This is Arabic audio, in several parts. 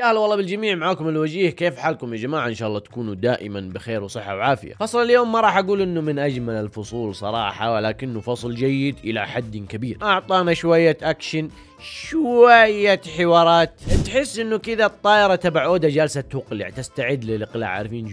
يا هلا والله بالجميع معاكم الوجيه كيف حالكم يا جماعه ان شاء الله تكونوا دائما بخير وصحه وعافيه فصل اليوم ما راح اقول انه من اجمل الفصول صراحه ولكنه فصل جيد الى حد كبير اعطانا شويه اكشن شوية حوارات تحس انه كذا الطائرة تبع اودا جالسة تقلع تستعد للاقلاع عارفين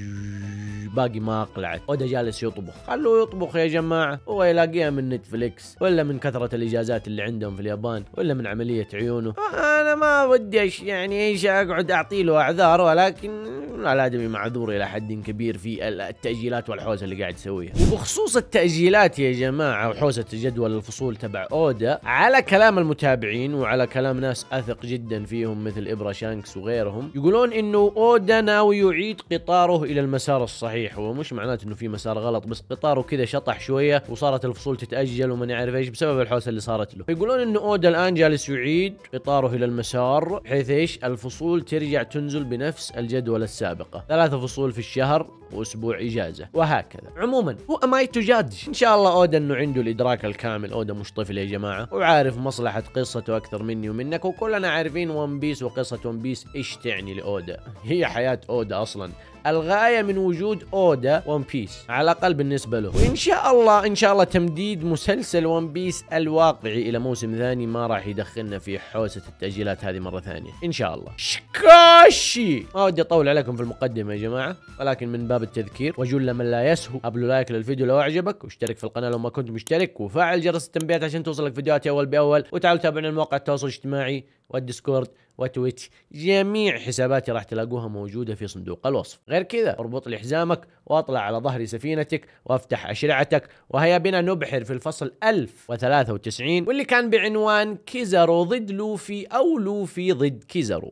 باقي ما اقلعت اودا جالس يطبخ خلوه يطبخ يا جماعة هو يلاقيها من نتفليكس ولا من كثرة الاجازات اللي عندهم في اليابان ولا من عملية عيونه انا ما ودي يعني ايش اقعد اعطي له اعذار ولكن الادمي معذور الى حد كبير في التاجيلات والحوسه اللي قاعد يسويها وبخصوص التاجيلات يا جماعه وحوسه جدول الفصول تبع اودا على كلام المتابعين وعلى كلام ناس اثق جدا فيهم مثل ابرا شانكس وغيرهم يقولون انه اودا ناوي يعيد قطاره الى المسار الصحيح هو مش معناته انه في مسار غلط بس قطاره كذا شطح شويه وصارت الفصول تتاجل وما يعرف ايش بسبب الحوسه اللي صارت له فيقولون انه اودا الان جالس يعيد قطاره الى المسار بحيث ايش الفصول وترجع تنزل بنفس الجدول السابقة ثلاثة فصول في الشهر وأسبوع إجازة وهكذا عموما هو ما يتجاد إن شاء الله أودا أنه عنده الإدراك الكامل أودا مش طفل يا جماعة وعارف مصلحة قصته أكثر مني ومنك وكلنا عارفين ون بيس وقصة ون بيس إيش تعني لأودا هي حياة أودا أصلا الغايه من وجود اودا ون بيس على الاقل بالنسبه له وان شاء الله ان شاء الله تمديد مسلسل ون بيس الواقعي الى موسم ثاني ما راح يدخلنا في حوسه التاجيلات هذه مره ثانيه ان شاء الله شكاشي ما ودي اطول عليكم في المقدمه يا جماعه ولكن من باب التذكير وجل من لا يسهو قبل لايك للفيديو لو اعجبك واشترك في القناه لو ما كنت مشترك وفعل جرس التنبيهات عشان توصلك فيديوهاتي اول باول وتعالوا تابعنا المواقع التواصل الاجتماعي والديسكورد وتويتش جميع حساباتي راح تلاقوها موجوده في صندوق الوصف غير غير كذا اربط لي حزامك واطلع على ظهر سفينتك وافتح أشرعتك وهيا بنا نبحر في الفصل 1093 واللي كان بعنوان كيزارو ضد لوفي أو لوفي ضد كيزارو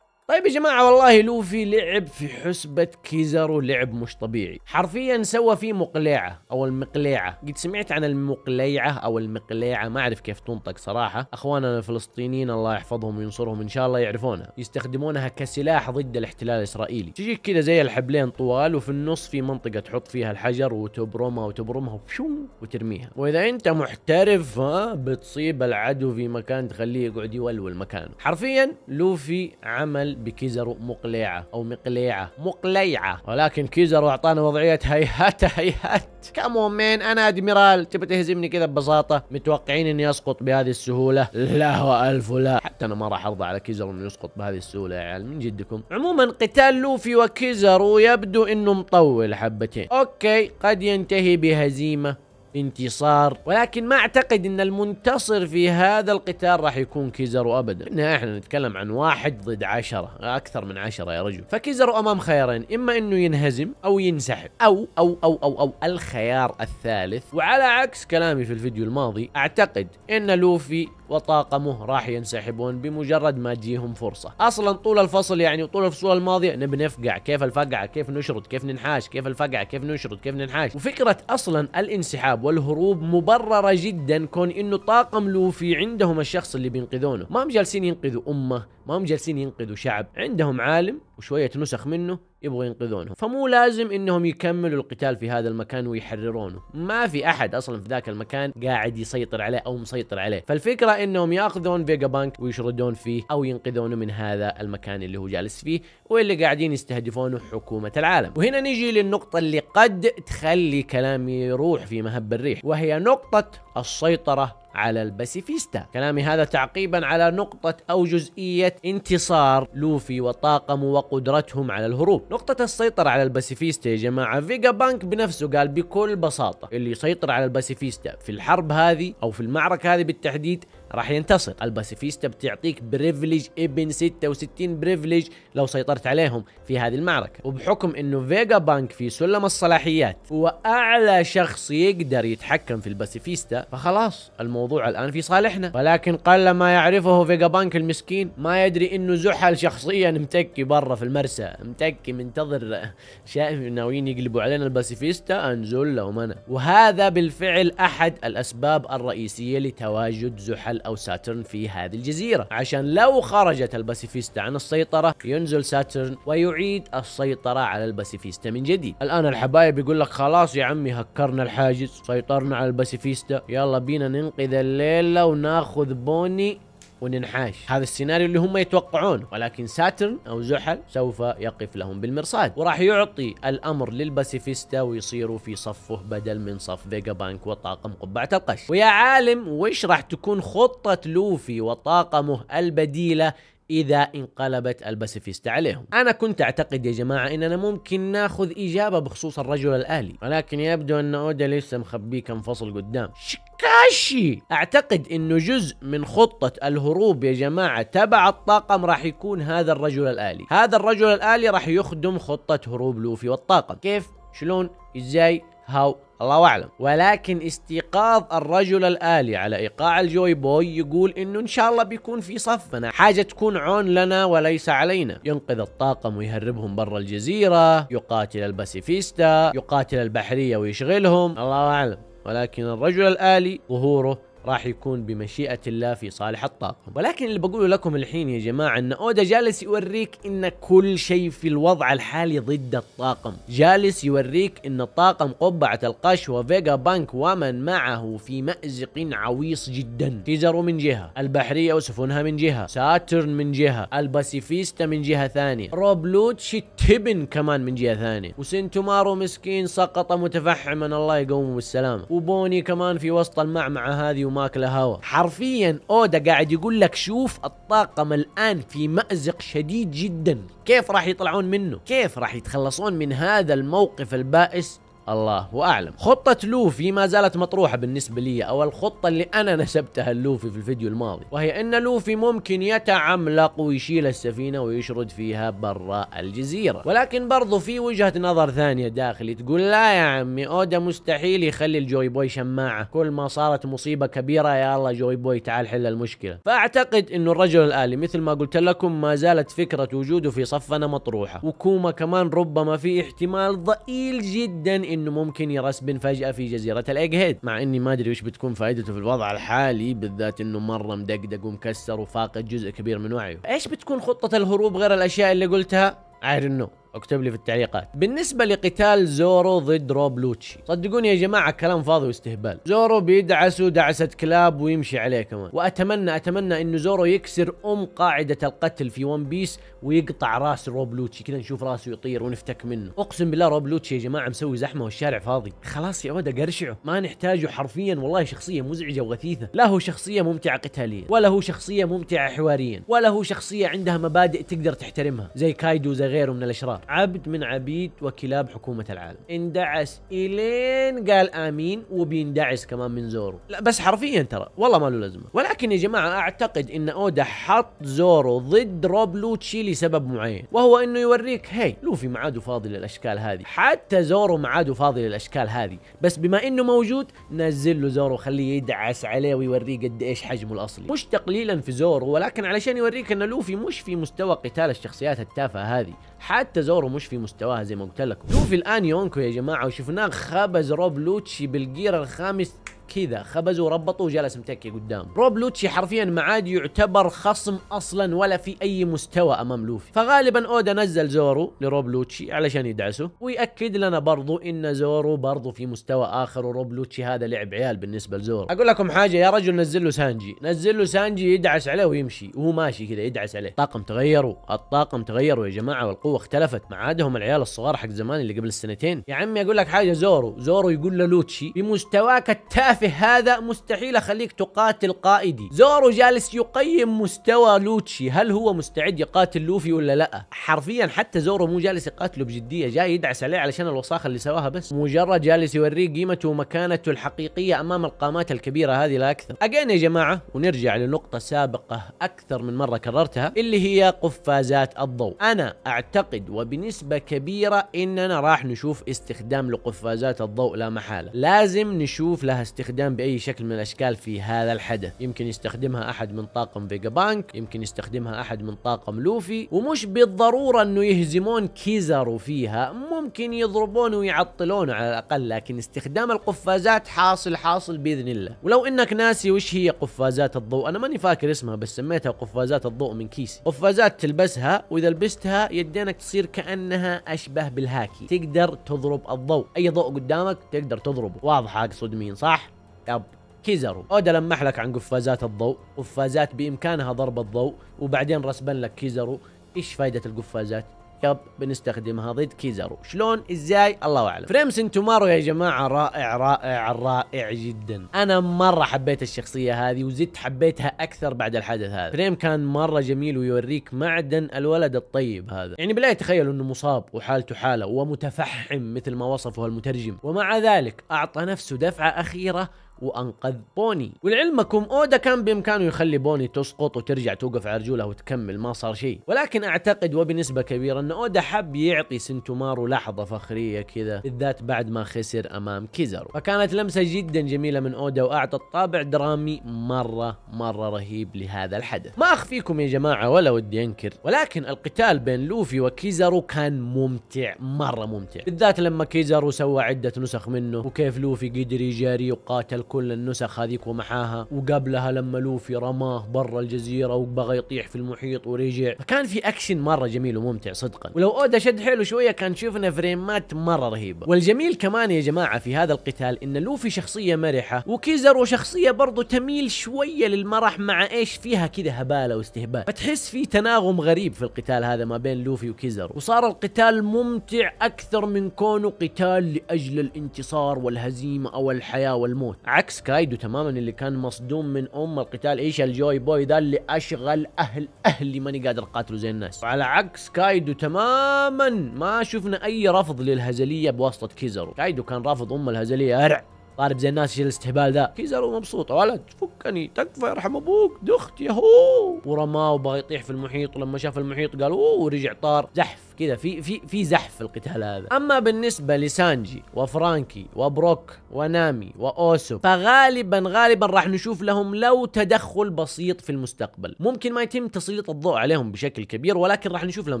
طيب يا جماعة والله لوفي لعب في حسبة كيزارو لعب مش طبيعي حرفيا سوى فيه مقلعة أو المقلعة قد سمعت عن المقليعة أو المقليعة ما أعرف كيف تنطق صراحة أخواننا الفلسطينيين الله يحفظهم وينصرهم إن شاء الله يعرفونها يستخدمونها كسلاح ضد الاحتلال الإسرائيلي تجيك كذا زي الحبلين طوال وفي النص في منطقة تحط فيها الحجر وتبرمها وتبرمها وبشوم وترميها وإذا أنت محترف ها بتصيب العدو في مكان تخليه يقعد يولول مكانه حرفيا لوفي عمل بكيزرو مقلعة أو مقليعة مقليعة ولكن كيزرو أعطانا وضعية هيهات هيهات كمون مين أنا أدميرال تبي تهزمني كذا ببساطة متوقعين إني أسقط بهذه السهولة لا وألف لا حتى أنا ما راح أرضى على كيزرو إنه يسقط بهذه السهولة يا عيال من جدكم عموما قتال لوفي وكيزرو يبدو إنه مطول حبتين أوكي قد ينتهي بهزيمة انتصار ولكن ما اعتقد ان المنتصر في هذا القتال راح يكون كيزارو ابدا ان احنا نتكلم عن واحد ضد عشرة اكثر من عشرة يا رجل فكيزارو امام خيارين اما انه ينهزم او ينسحب او او او او او الخيار الثالث وعلى عكس كلامي في الفيديو الماضي اعتقد ان لوفي وطاقمه راح ينسحبون بمجرد ما تجيهم فرصة اصلا طول الفصل يعني وطول الفصول الماضية نبي نفقع كيف الفقعة كيف نشرد كيف ننحاش كيف الفقعة كيف نشرد كيف ننحاش وفكرة اصلا الانسحاب والهروب مبررة جدا كون انه طاقم لوفي عندهم الشخص اللي بينقذونه ما هم جالسين ينقذوا امه ما هم جالسين ينقذوا شعب عندهم عالم وشوية نسخ منه يبغوا ينقذونه فمو لازم انهم يكملوا القتال في هذا المكان ويحررونه ما في احد اصلا في ذاك المكان قاعد يسيطر عليه او مسيطر عليه فالفكرة انهم ياخذون فيجا بانك ويشردون فيه او ينقذونه من هذا المكان اللي هو جالس فيه واللي قاعدين يستهدفونه حكومة العالم وهنا نجي للنقطة اللي قد تخلي كلامي يروح في مهب الريح وهي نقطة السيطرة على الباسيفيستا كلامي هذا تعقيبا على نقطة أو جزئية انتصار لوفي وطاقمه وقدرتهم على الهروب نقطة السيطرة على الباسيفيستا يا جماعة فيجا بانك بنفسه قال بكل بساطة اللي يسيطر على الباسيفيستا في الحرب هذه أو في المعركة هذه بالتحديد راح ينتصر الباسيفيستا بتعطيك بريفليج ابن 66 بريفليج لو سيطرت عليهم في هذه المعركة وبحكم انه فيجا بانك في سلم الصلاحيات واعلى شخص يقدر يتحكم في الباسيفيستا فخلاص الموضوع الان في صالحنا ولكن قل ما يعرفه فيجا بانك المسكين ما يدري انه زحل شخصيا متكي برا في المرسى متكي منتظر شايف ناويين يقلبوا علينا الباسيفيستا انزل لهم انا وهذا بالفعل احد الاسباب الرئيسية لتواجد زحل أو ساترن في هذه الجزيرة عشان لو خرجت الباسيفيستا عن السيطرة ينزل ساترن ويعيد السيطرة على الباسيفيستا من جديد الآن الحبايب يقول لك خلاص يا عمي هكرنا الحاجز سيطرنا على الباسيفيستا يلا بينا ننقذ الليلة وناخذ بوني وننحاش هذا السيناريو اللي هم يتوقعونه ولكن ساترن أو زحل سوف يقف لهم بالمرصاد وراح يعطي الأمر للباسيفيستا ويصيروا في صفه بدل من صف فيجا بانك وطاقم قبعة القش ويا عالم وش راح تكون خطة لوفي وطاقمه البديلة اذا انقلبت الباسيفيست عليهم انا كنت اعتقد يا جماعه اننا ممكن ناخذ اجابه بخصوص الرجل الآلي ولكن يبدو ان اودا لسه مخبيه كم فصل قدام شكاشي اعتقد انه جزء من خطه الهروب يا جماعه تبع الطاقم راح يكون هذا الرجل الالي هذا الرجل الالي راح يخدم خطه هروب لوفي والطاقم كيف شلون ازاي هاو الله اعلم ولكن استيقاظ الرجل الالي على ايقاع الجوي بوي يقول انه ان شاء الله بيكون في صفنا حاجه تكون عون لنا وليس علينا ينقذ الطاقم ويهربهم برا الجزيره يقاتل الباسيفيستا يقاتل البحريه ويشغلهم الله اعلم ولكن الرجل الالي ظهوره راح يكون بمشيئة الله في صالح الطاقم ولكن اللي بقوله لكم الحين يا جماعة أن أودا جالس يوريك أن كل شيء في الوضع الحالي ضد الطاقم جالس يوريك أن الطاقم قبعة القش وفيجا بانك ومن معه في مأزق عويص جدا تيزرو من جهة البحرية وسفنها من جهة ساترن من جهة الباسيفيستا من جهة ثانية لوتشي تبن كمان من جهة ثانية وسنتومارو مسكين سقط متفحما الله يقومه بالسلامة وبوني كمان في وسط المعمعة هذه ماكله هوا حرفيا اودا قاعد يقول لك شوف الطاقم الان في مازق شديد جدا كيف راح يطلعون منه كيف راح يتخلصون من هذا الموقف البائس الله واعلم خطه لوفي ما زالت مطروحه بالنسبه لي او الخطه اللي انا نسبتها لوفي في الفيديو الماضي وهي ان لوفي ممكن يتعملق ويشيل السفينه ويشرد فيها برا الجزيره ولكن برضو في وجهه نظر ثانيه داخلي تقول لا يا عمي اودا مستحيل يخلي الجوي بوي شماعه كل ما صارت مصيبه كبيره يا الله جوي بوي تعال حل المشكله فاعتقد انه الرجل الالي مثل ما قلت لكم ما زالت فكره وجوده في صفنا مطروحه وكوما كمان ربما في احتمال ضئيل جدا انه ممكن يرسبن فجاه في جزيره الايج هيد مع اني ما ادري وش بتكون فائدته في الوضع الحالي بالذات انه مره مدقدق ومكسر وفاقد جزء كبير من وعيه ايش بتكون خطه الهروب غير الاشياء اللي قلتها I don't know اكتب لي في التعليقات بالنسبه لقتال زورو ضد روبلوتشي صدقوني يا جماعه كلام فاضي واستهبال زورو بيدعسوا دعسه كلاب ويمشي عليه كمان واتمنى اتمنى انه زورو يكسر ام قاعده القتل في ون بيس ويقطع راس روبلوتشي كذا نشوف راسه يطير ونفتك منه اقسم بالله روبلوتشي يا جماعه مسوي زحمه والشارع فاضي خلاص يا ولد قرشعه ما نحتاجه حرفيا والله شخصيه مزعجه وغثيثه لا هو شخصيه ممتعه قتاليا ولا هو شخصيه ممتعه حواريا ولا هو شخصيه عندها مبادئ تقدر تحترمها زي كايدو زي غيره من الاشرار عبد من عبيد وكلاب حكومة العالم اندعس إلين قال آمين وبيندعس كمان من زورو لا بس حرفيا ترى والله ما له لازمة ولكن يا جماعة أعتقد أن أودا حط زورو ضد روب لوتشي لسبب معين وهو أنه يوريك هي لوفي معاده فاضي للأشكال هذه حتى زورو معاده فاضي للأشكال هذه بس بما أنه موجود نزل له زورو خليه يدعس عليه ويوريه قد إيش حجمه الأصلي مش تقليلا في زورو ولكن علشان يوريك أن لوفي مش في مستوى قتال الشخصيات التافهة هذه حتى زورو دوره مش في مستواها زي ما قلت لكم شوف الان يونكو يا جماعه وشفناه خبز روب لوتشي بالجير الخامس كذا خبزه وربطه وجلس متكي قدام روب لوتشي حرفيا ما عاد يعتبر خصم اصلا ولا في اي مستوى امام لوفي فغالبا اودا نزل زورو لروب لوتشي علشان يدعسه وياكد لنا برضو ان زورو برضو في مستوى اخر وروب لوتشي هذا لعب عيال بالنسبه لزورو اقول لكم حاجه يا رجل نزل له سانجي نزل له سانجي يدعس عليه ويمشي وهو ماشي كذا يدعس عليه الطاقم تغيروا الطاقم تغيروا يا جماعه والقوه اختلفت ما عادهم العيال الصغار حق زمان اللي قبل السنتين يا عمي اقول لك حاجه زورو زورو يقول للوتشي بمستواك التافه تافه هذا مستحيل اخليك تقاتل قائدي زورو جالس يقيم مستوى لوتشي هل هو مستعد يقاتل لوفي ولا لا حرفيا حتى زورو مو جالس يقاتله بجديه جاي يدعس عليه علشان الوساخه اللي سواها بس مجرد جالس يوريه قيمته ومكانته الحقيقيه امام القامات الكبيره هذه لا اكثر اجين يا جماعه ونرجع لنقطه سابقه اكثر من مره كررتها اللي هي قفازات الضوء انا اعتقد وبنسبه كبيره اننا راح نشوف استخدام لقفازات الضوء لا محاله لازم نشوف لها استخدام الاستخدام باي شكل من الاشكال في هذا الحدث يمكن يستخدمها احد من طاقم فيجا بانك يمكن يستخدمها احد من طاقم لوفي ومش بالضروره انه يهزمون كيزارو فيها ممكن يضربونه ويعطلونه على الاقل لكن استخدام القفازات حاصل حاصل باذن الله ولو انك ناسي وش هي قفازات الضوء انا ماني فاكر اسمها بس سميتها قفازات الضوء من كيسي قفازات تلبسها واذا لبستها يدينك تصير كانها اشبه بالهاكي تقدر تضرب الضوء اي ضوء قدامك تقدر تضربه واضحه اقصد مين صح اب كيزارو اودا لمح لك عن قفازات الضوء قفازات بامكانها ضرب الضوء وبعدين رسبن لك كيزارو ايش فائده القفازات يب بنستخدمها ضد كيزارو شلون ازاي الله اعلم فريم تومارو يا جماعه رائع رائع رائع جدا انا مره حبيت الشخصيه هذه وزدت حبيتها اكثر بعد الحدث هذا فريم كان مره جميل ويوريك معدن الولد الطيب هذا يعني بالله يتخيل انه مصاب وحالته حاله ومتفحم مثل ما وصفه المترجم ومع ذلك اعطى نفسه دفعه اخيره وانقذ بوني ولعلمكم اودا كان بامكانه يخلي بوني تسقط وترجع توقف على رجولها وتكمل ما صار شيء ولكن اعتقد وبنسبه كبيره ان اودا حب يعطي سنتومارو لحظه فخريه كذا بالذات بعد ما خسر امام كيزارو فكانت لمسه جدا جميله من اودا واعطت طابع درامي مره مره رهيب لهذا الحدث ما اخفيكم يا جماعه ولا ودي انكر ولكن القتال بين لوفي وكيزارو كان ممتع مره ممتع بالذات لما كيزارو سوى عده نسخ منه وكيف لوفي قدر يجاري وقاتل كل النسخ هذيك ومعاها وقبلها لما لوفي رماه برا الجزيرة وبغى يطيح في المحيط ورجع فكان في اكشن مرة جميل وممتع صدقا ولو اودا شد حيله شوية كان شفنا فريمات مرة رهيبة والجميل كمان يا جماعة في هذا القتال ان لوفي شخصية مرحة وكيزرو شخصية برضو تميل شوية للمرح مع ايش فيها كذا هبالة واستهبال فتحس في تناغم غريب في القتال هذا ما بين لوفي وكيزرو وصار القتال ممتع اكثر من كونه قتال لاجل الانتصار والهزيمة او الحياة والموت عكس كايدو تماما اللي كان مصدوم من ام القتال ايش الجوي بوي ذا اللي اشغل اهل اهلي ماني قادر اقاتله زي الناس وعلى عكس كايدو تماما ما شفنا اي رفض للهزليه بواسطه كيزرو كايدو كان رافض ام الهزليه ارع طارب زي الناس ايش الاستهبال ذا كيزرو مبسوط ولد فكني تكفى يرحم ابوك دخت يهو ورماه وبغى يطيح في المحيط ولما شاف المحيط قال اوه ورجع طار زحف كذا في في في زحف في القتال هذا اما بالنسبه لسانجي وفرانكي وبروك ونامي واوسو فغالبا غالبا راح نشوف لهم لو تدخل بسيط في المستقبل ممكن ما يتم تسليط الضوء عليهم بشكل كبير ولكن راح نشوف لهم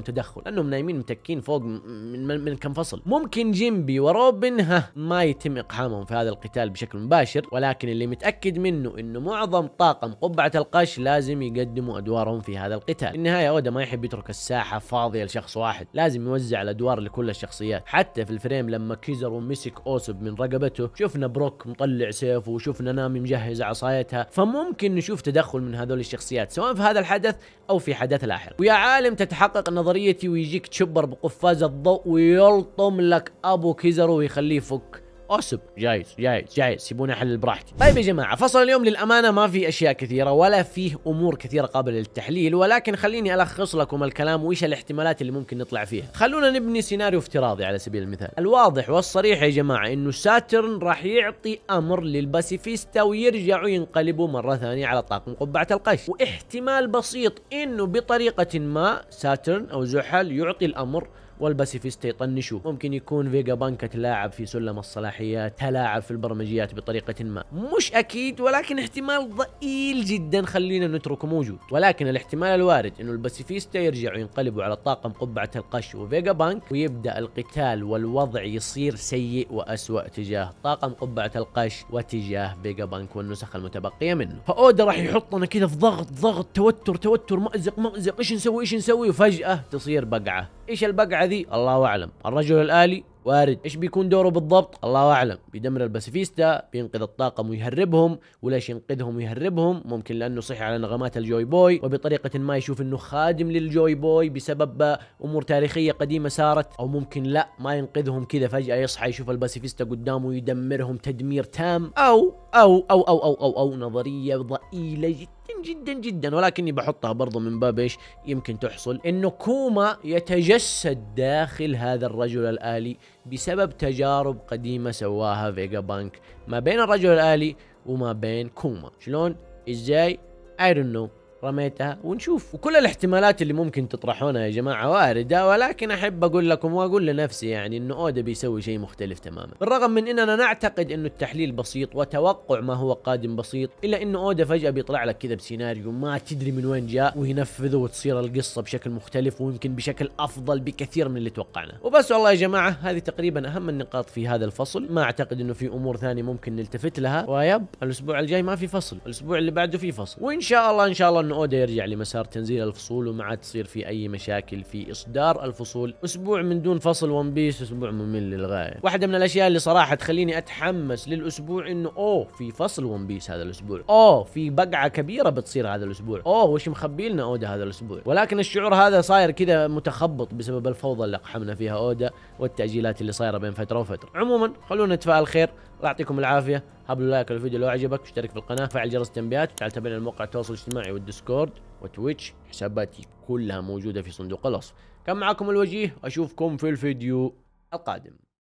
تدخل لانهم نايمين متكين فوق من, من, من كم فصل ممكن جيمبي وروبن ها ما يتم اقحامهم في هذا القتال بشكل مباشر ولكن اللي متاكد منه انه معظم طاقم قبعه القش لازم يقدموا ادوارهم في هذا القتال النهايه اودا ما يحب يترك الساحه فاضيه لشخص واحد واحد لازم يوزع الادوار لكل الشخصيات حتى في الفريم لما كيزرو مسك اوسب من رقبته شفنا بروك مطلع سيفه وشفنا نامي مجهز عصايتها فممكن نشوف تدخل من هذول الشخصيات سواء في هذا الحدث او في حدث لاحق ويا عالم تتحقق نظريتي ويجيك تشبر بقفاز الضوء ويلطم لك ابو كيزرو ويخليه يفك اوسب جايز جايز جايز سيبوني احلل براحتي. طيب يا جماعه فصل اليوم للامانه ما في اشياء كثيره ولا فيه امور كثيره قابله للتحليل ولكن خليني الخص لكم الكلام وايش الاحتمالات اللي ممكن نطلع فيها. خلونا نبني سيناريو افتراضي على سبيل المثال. الواضح والصريح يا جماعه انه ساترن راح يعطي امر للباسيفيستا ويرجعوا ينقلبوا مره ثانيه على طاقم قبعه القش واحتمال بسيط انه بطريقه ما ساترن او زحل يعطي الامر والباسيفيستا يطنشوه ممكن يكون فيجا بانك تلاعب في سلم الصلاحيات تلاعب في البرمجيات بطريقة ما مش أكيد ولكن احتمال ضئيل جدا خلينا نتركه موجود ولكن الاحتمال الوارد أنه الباسيفيستا يرجعوا ينقلبوا على طاقم قبعة القش وفيجا بانك ويبدأ القتال والوضع يصير سيء وأسوأ تجاه طاقم قبعة القش وتجاه فيجا بانك والنسخ المتبقية منه فأودا راح يحطنا كذا في ضغط ضغط توتر توتر مأزق مأزق إيش نسوي إيش نسوي وفجأة تصير بقعة إيش البقعة البعثي الله أعلم الرجل الآلي وارد ايش بيكون دوره بالضبط الله اعلم بيدمر الباسيفيستا بينقذ الطاقم ويهربهم وليش ينقذهم ويهربهم ممكن لانه صحي على نغمات الجوي بوي وبطريقه ما يشوف انه خادم للجوي بوي بسبب امور تاريخيه قديمه صارت او ممكن لا ما ينقذهم كذا فجاه يصحى يشوف الباسيفيستا قدامه ويدمرهم تدمير تام او او او او او او, أو نظريه ضئيله جدا جدا جدا جدا ولكني بحطها برضو من باب ايش يمكن تحصل انه كوما يتجسد داخل هذا الرجل الالي بسبب تجارب قديمة سواها فيجا بانك ما بين الرجل الآلي وما بين كوما شلون ازاي I don't know رميتها ونشوف وكل الاحتمالات اللي ممكن تطرحونها يا جماعة واردة ولكن أحب أقول لكم وأقول لنفسي يعني أنه أودا بيسوي شيء مختلف تماما بالرغم من أننا نعتقد أنه التحليل بسيط وتوقع ما هو قادم بسيط إلا أنه أودا فجأة بيطلع لك كذا بسيناريو ما تدري من وين جاء وينفذه وتصير القصة بشكل مختلف ويمكن بشكل أفضل بكثير من اللي توقعناه وبس والله يا جماعة هذه تقريبا أهم النقاط في هذا الفصل ما أعتقد أنه في أمور ثانية ممكن نلتفت لها ويب الأسبوع الجاي ما في فصل الأسبوع اللي بعده في فصل وإن شاء الله إن شاء الله ان اودا يرجع لمسار تنزيل الفصول وما عاد تصير في اي مشاكل في اصدار الفصول اسبوع من دون فصل ون بيس اسبوع ممل للغايه واحده من الاشياء اللي صراحه تخليني اتحمس للاسبوع انه اوه في فصل ون بيس هذا الاسبوع اوه في بقعه كبيره بتصير هذا الاسبوع اوه وش مخبي لنا اودا هذا الاسبوع ولكن الشعور هذا صاير كذا متخبط بسبب الفوضى اللي اقحمنا فيها اودا والتاجيلات اللي صايره بين فتره وفتره عموما خلونا نتفائل خير الله يعطيكم العافيه هبلوا لايك الفيديو لو عجبك اشترك في القناه فعل جرس التنبيهات وتعال تابعنا الموقع التواصل الاجتماعي والديسكورد وتويتش حساباتي كلها موجوده في صندوق الوصف كان معكم الوجيه اشوفكم في الفيديو القادم